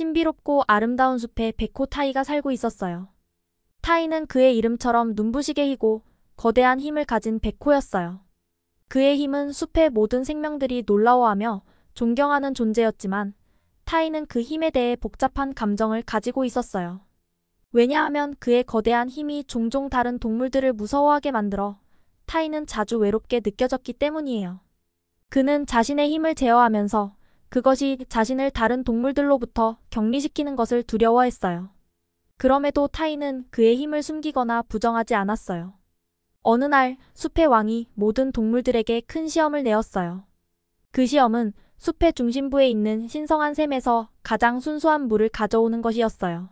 신비롭고 아름다운 숲에 백호 타이가 살고 있었어요. 타이는 그의 이름처럼 눈부시게 희고 거대한 힘을 가진 백호였어요. 그의 힘은 숲의 모든 생명들이 놀라워하며 존경하는 존재였지만 타이는 그 힘에 대해 복잡한 감정을 가지고 있었어요. 왜냐하면 그의 거대한 힘이 종종 다른 동물들을 무서워하게 만들어 타이는 자주 외롭게 느껴졌기 때문이에요. 그는 자신의 힘을 제어하면서 그것이 자신을 다른 동물들로부터 격리시키는 것을 두려워했어요. 그럼에도 타인은 그의 힘을 숨기거나 부정하지 않았어요. 어느 날 숲의 왕이 모든 동물들에게 큰 시험을 내었어요. 그 시험은 숲의 중심부에 있는 신성한 샘에서 가장 순수한 물을 가져오는 것이었어요.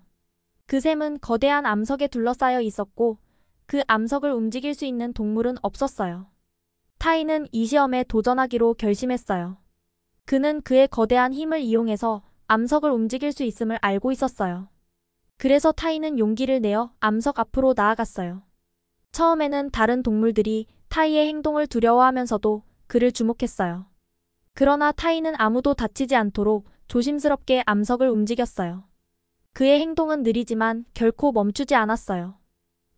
그 샘은 거대한 암석에 둘러싸여 있었고 그 암석을 움직일 수 있는 동물은 없었어요. 타인은 이 시험에 도전하기로 결심했어요. 그는 그의 거대한 힘을 이용해서 암석을 움직일 수 있음을 알고 있었어요. 그래서 타이는 용기를 내어 암석 앞으로 나아갔어요. 처음에는 다른 동물들이 타이의 행동을 두려워하면서도 그를 주목했어요. 그러나 타이는 아무도 다치지 않도록 조심스럽게 암석을 움직였어요. 그의 행동은 느리지만 결코 멈추지 않았어요.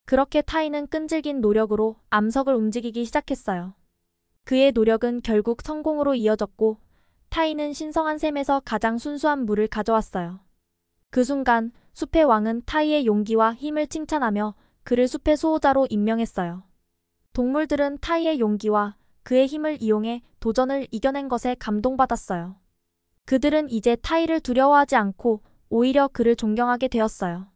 그렇게 타이는 끈질긴 노력으로 암석을 움직이기 시작했어요. 그의 노력은 결국 성공으로 이어졌고 타이는 신성한 샘에서 가장 순수한 물을 가져왔어요. 그 순간 숲의 왕은 타이의 용기와 힘을 칭찬하며 그를 숲의 수호자로 임명했어요. 동물들은 타이의 용기와 그의 힘을 이용해 도전을 이겨낸 것에 감동받았어요. 그들은 이제 타이를 두려워하지 않고 오히려 그를 존경하게 되었어요.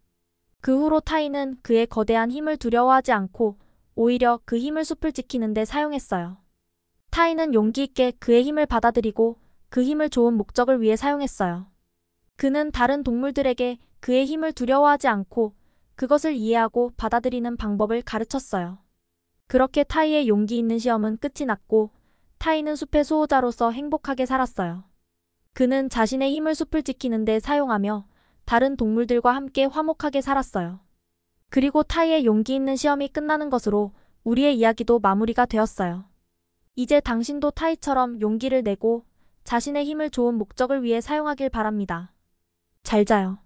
그 후로 타이는 그의 거대한 힘을 두려워하지 않고 오히려 그 힘을 숲을 지키는 데 사용했어요. 타이는 용기 있게 그의 힘을 받아들이고 그 힘을 좋은 목적을 위해 사용했어요. 그는 다른 동물들에게 그의 힘을 두려워하지 않고 그것을 이해하고 받아들이는 방법을 가르쳤어요. 그렇게 타이의 용기 있는 시험은 끝이 났고 타이는 숲의 수호자로서 행복하게 살았어요. 그는 자신의 힘을 숲을 지키는 데 사용하며 다른 동물들과 함께 화목하게 살았어요. 그리고 타이의 용기 있는 시험이 끝나는 것으로 우리의 이야기도 마무리가 되었어요. 이제 당신도 타이처럼 용기를 내고 자신의 힘을 좋은 목적을 위해 사용하길 바랍니다. 잘 자요.